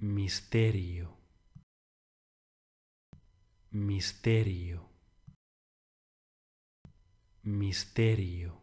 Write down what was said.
misterio, misterio, misterio.